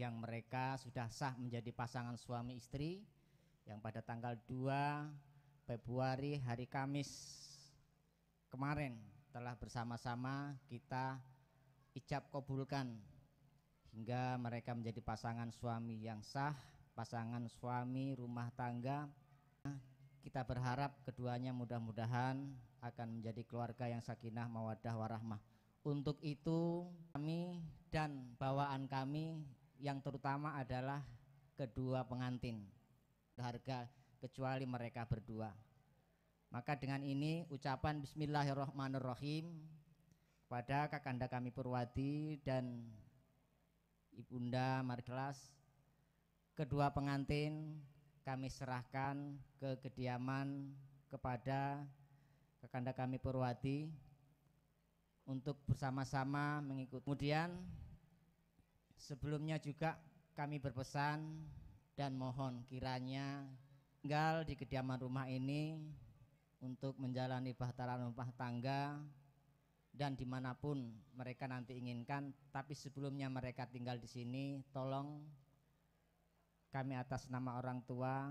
yang mereka sudah sah menjadi pasangan suami istri yang pada tanggal 2 Februari hari Kamis kemarin telah bersama-sama kita ijab kabulkan hingga mereka menjadi pasangan suami yang sah, pasangan suami rumah tangga. Kita berharap keduanya mudah-mudahan akan menjadi keluarga yang sakinah mawadah warahmah. Untuk itu kami dan bawaan kami yang terutama adalah kedua pengantin harga kecuali mereka berdua maka dengan ini ucapan bismillahirrahmanirrahim kepada kakanda kami Purwati dan ibunda Marjelas kedua pengantin kami serahkan ke kediaman kepada kakanda kami Purwati untuk bersama-sama mengikuti kemudian Sebelumnya juga kami berpesan dan mohon kiranya tinggal di kediaman rumah ini untuk menjalani bahtera rumah tangga dan dimanapun mereka nanti inginkan tapi sebelumnya mereka tinggal di sini tolong kami atas nama orang tua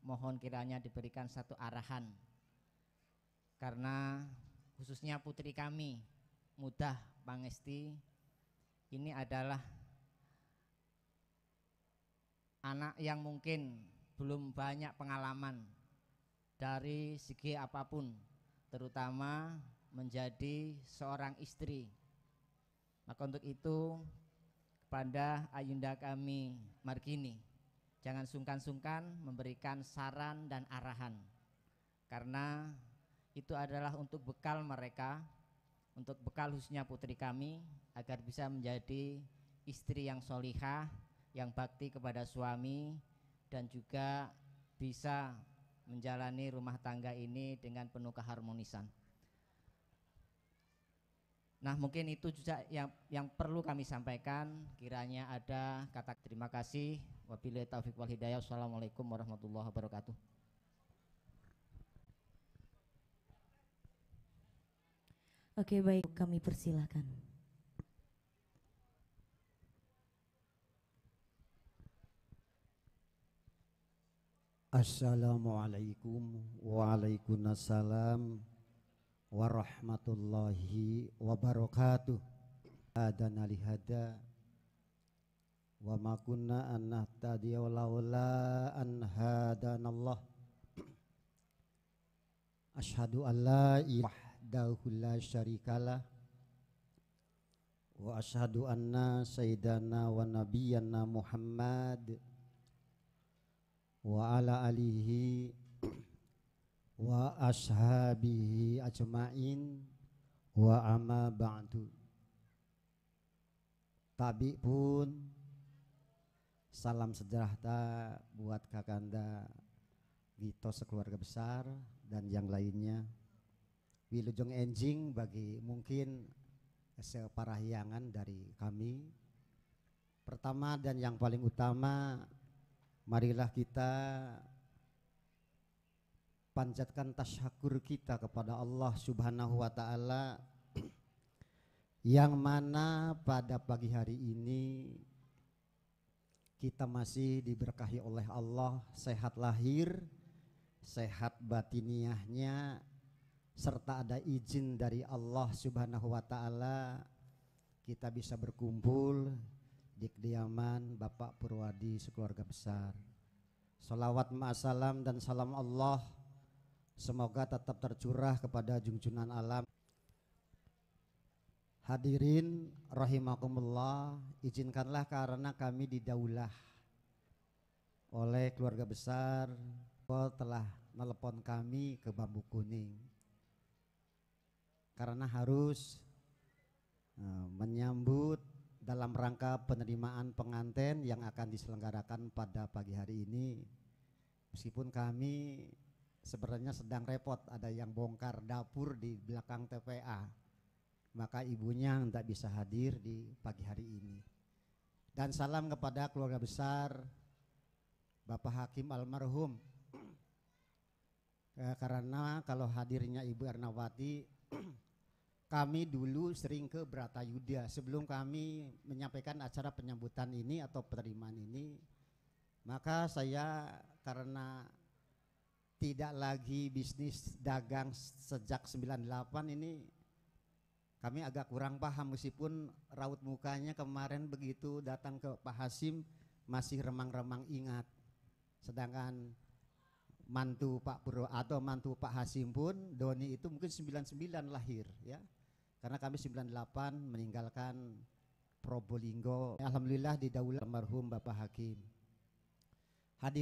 mohon kiranya diberikan satu arahan karena khususnya putri kami mudah Bang Esti ini adalah anak yang mungkin belum banyak pengalaman dari segi apapun, terutama menjadi seorang istri. Maka untuk itu kepada ayunda kami Margini, jangan sungkan-sungkan memberikan saran dan arahan. Karena itu adalah untuk bekal mereka, untuk bekal khususnya putri kami agar bisa menjadi istri yang solihah yang bakti kepada suami dan juga bisa menjalani rumah tangga ini dengan penuh keharmonisan. Nah, mungkin itu juga yang yang perlu kami sampaikan. Kiranya ada kata terima kasih. Wabillahi taufik wal hidayah. Wassalamualaikum warahmatullahi wabarakatuh. Oke, baik. Kami persilahkan. Assalamualaikum waalaikumsalam warahmatullahi wabarakatuh. Adana lihada wa makunna kunna an nahtadiya laula an hadanallah. Ashhadu an la ilaha la syarikalah wa ashhadu anna sayyidana wa nabiyyana Muhammad wa ala alihi wa ashabihi ajma'in wa amma ba'du tabi pun salam sejahtera buat kakanda Gito sekeluarga besar dan yang lainnya Wilujeng Enjing bagi mungkin separahyangan dari kami pertama dan yang paling utama marilah kita panjatkan tasyakur kita kepada Allah Subhanahu wa taala yang mana pada pagi hari ini kita masih diberkahi oleh Allah sehat lahir, sehat batiniahnya serta ada izin dari Allah Subhanahu wa taala kita bisa berkumpul di kediaman Bapak Purwadi sekeluarga besar. Salawat ma'asalam dan salam Allah semoga tetap tercurah kepada junjunan alam. Hadirin rahimakumullah, izinkanlah karena kami didaulah oleh keluarga besar telah melepon kami ke Bambu Kuning karena harus eh, menyambut dalam rangka penerimaan penganten yang akan diselenggarakan pada pagi hari ini. Meskipun kami sebenarnya sedang repot, ada yang bongkar dapur di belakang TPA. Maka ibunya tidak bisa hadir di pagi hari ini. Dan salam kepada keluarga besar Bapak Hakim almarhum. Eh, karena kalau hadirnya Ibu Ernawati kami dulu sering ke Yuda sebelum kami menyampaikan acara penyambutan ini atau penerimaan ini maka saya karena tidak lagi bisnis dagang sejak 98 ini kami agak kurang paham meskipun raut mukanya kemarin begitu datang ke Pak Hasim masih remang-remang ingat sedangkan mantu Pak Purwo atau mantu Pak Hasim pun Doni itu mungkin 99 lahir ya. Karena kami 98 meninggalkan Probolinggo. Alhamdulillah di didaulat almarhum Bapak Hakim.